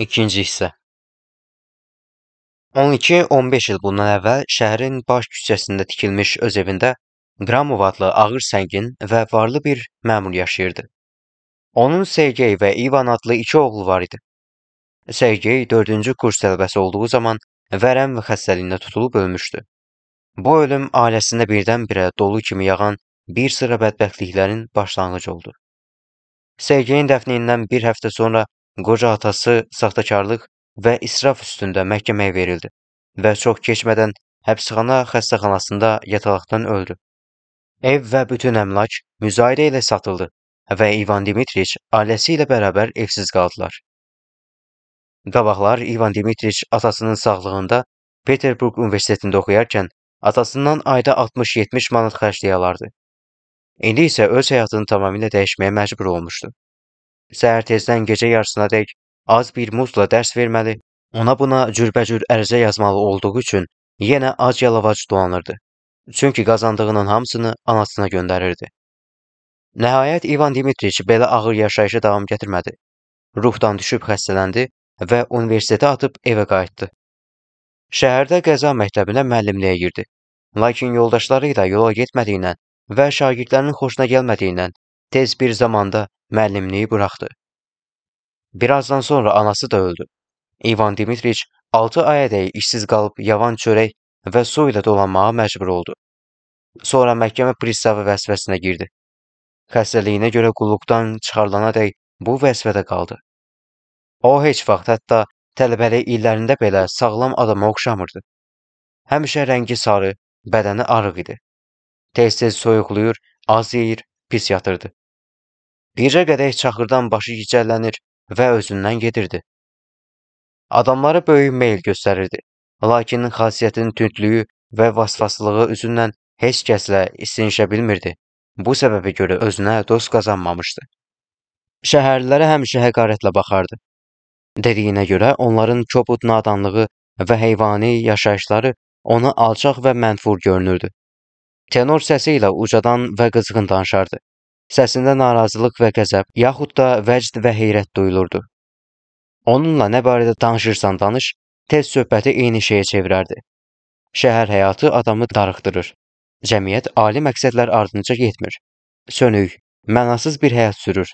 İkinci hissə 12-15 il bundan əvvəl şəhərin baş küçəsində tikilmiş öz evində Qramov adlı ağır səngin və varlı bir məmur yaşayırdı. Onun Sergey və İvan adlı iki oğlu var idi. Sergey 4-cü kurs tələbəsi olduğu zaman vərəm və xəstəliyinə tutulub ölmüşdü. Bu ölüm ailəsində birdən-birə dolu kimi yağan bir sıra bədbəxtliklərin başlanğıcı oldu. Sergeyin dəfnindən bir həftə sonra Qoca atası saxtakarlıq və israf üstündə məhkəməyə verildi və çox keçmədən həbsxana xəstəxanasında yatalaqdan öldü. Ev və bütün əmlak müzayirə ilə satıldı və İvan Dimitriç ailəsi ilə bərabər evsiz qaldılar. Qabaqlar İvan Dimitriç atasının sağlığında Peterburg Universitetində oxuyarkən atasından ayda 60-70 manat xərcləyəlardı. İndi isə öz həyatını tamamilə dəyişməyə məcbur olmuşdu. Səhər tezdən gecə yarısınadək az bir muzla dərs verməli, ona buna cürbəcür ərizə yazmalı olduğu üçün yenə ac yalavac dolanırdı. Çünki qazandığının hamısını anasına göndərirdi. Nəhayət İvan Dimitriç belə ağır yaşayışa davam gətirmədi. Ruhdan düşüb xəstələndi və universitetə atıb evə qayıtdı. Şəhərdə qəza məktəbinə müəllimliyə girdi. Lakin yoldaşları ilə yola getmədiyindən və şagirdlərinin xoşuna gəlmədiyindən tez bir zamanda müəllimliyi buraxdı. Bir azdan sonra anası da öldü. İvan Dimitriç 6 ayədək işsiz qalıb yavan çörək və su ilə dolanmağa məcbur oldu. Sonra məhkəmə pristavı vəsvəsinə girdi. Xəstəliyinə görə qulluqdan çıxarılana dək bu vəsvədə qaldı. O heç vaxt hətta tələbəlik illərində belə sağlam adama oxşamırdı. Həmişə rəngi sarı, bədəni arıq idi. Tez-tez soyuqluyur, az yeyir, pis yatırdı. Gecə qədək çaxırdan başı gicəllənir və özündən gedirdi. Adamlara böyük meyl göstərirdi, lakin xasiyyətinin tündlüyü və vasvaslılığı üzündən heç kəslə istinişə bilmirdi. Bu səbəbə görə özünə dost qazanmamışdı. Şəhərlilərə həmişə həqarətlə baxardı. Dediyinə görə onların kobud nadanlığı və heyvani yaşayışları ona alçaq və mənfur görünürdü. Tenor səsi ilə ucadan və qızğın danışardı. Səsində narazılıq və qəzəb, yaxud da vəcd və heyrət duyulurdu. Onunla nə barədə danışırsan danış, tez söhbəti eyni şeyə çevirərdi. Şəhər həyatı adamı darıxdırır. Cəmiyyət ali məqsədlər ardınca getmir. Sönük, mənasız bir həyat sürür.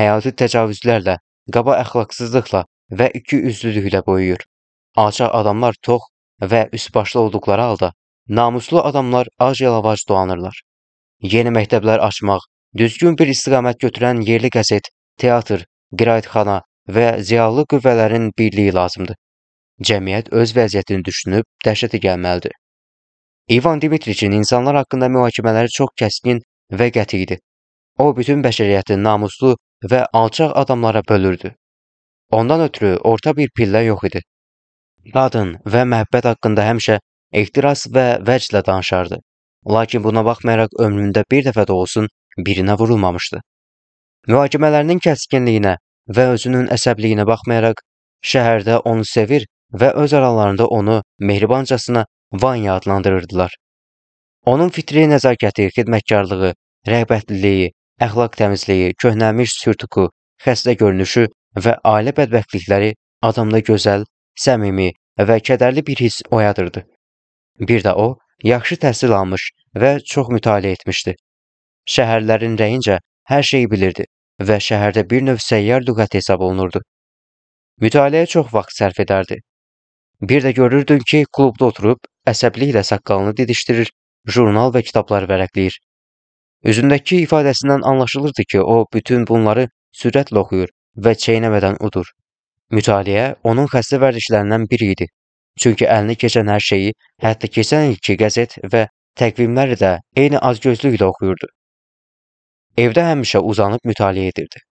Həyatı təcavüzlərlə, qaba əxlaqsızlıqla və iki üzlülüklə boyuyur. Alçaq adamlar tox və üsbaşlı olduqları halda namuslu adamlar ac yalavac dolanırlar. Yeni məktəblər açmaq, Düzgün bir istiqamət götürən yerli qəzet, teatr, qiraətxana və ziyalı qüvvələrin birliyi lazımdır. Cəmiyyət öz vəziyyətini düşünüb dəhşətə gəlməlidir. İvan Dimitriçin insanlar haqqında mühakimələri çox kəskin və qəti idi. O, bütün bəşəriyyəti namuslu və alçaq adamlara bölürdü. Ondan ötürü orta bir pillə yox idi. Qadın və məhəbbət haqqında həmişə ehtiras və vəclə danışardı. Lakin buna baxmayaraq ömründə bir dəfə də olsun birinə vurulmamışdı. Mühakimələrinin kəskinliyinə və özünün əsəbliyinə baxmayaraq, şəhərdə onu sevir və öz aralarında onu mehribancasına Vanya adlandırırdılar. Onun fitri nəzakəti, xidmətkarlığı, rəğbətliliyi, əxlaq təmizliyi, köhnəlmiş sürtüku, xəstə görünüşü və ailə bədbəxtlikləri adamda gözəl, səmimi və kədərli bir hiss oyadırdı. Bir də o, yaxşı təhsil almış və çox mütaliə etmişdi şəhərlərin rəyincə hər şeyi bilirdi və şəhərdə bir növ səyyar lüğət hesab olunurdu. Mütaliəyə çox vaxt sərf edərdi. Bir də görürdün ki, klubda oturub əsəbliklə saqqalını didişdirir, jurnal və kitablar vərəqləyir. Üzündəki ifadəsindən anlaşılırdı ki, o bütün bunları sürətlə oxuyur və çeynəmədən udur. Mütaliə onun xəstə vərdişlərindən biri idi. Çünki əlini keçən hər şeyi, hətta keçən ilki qəzet və təqvimləri də eyni azgözlüklə oxuyurdu. Evdə həmişə uzanıb mütaliə edirdi.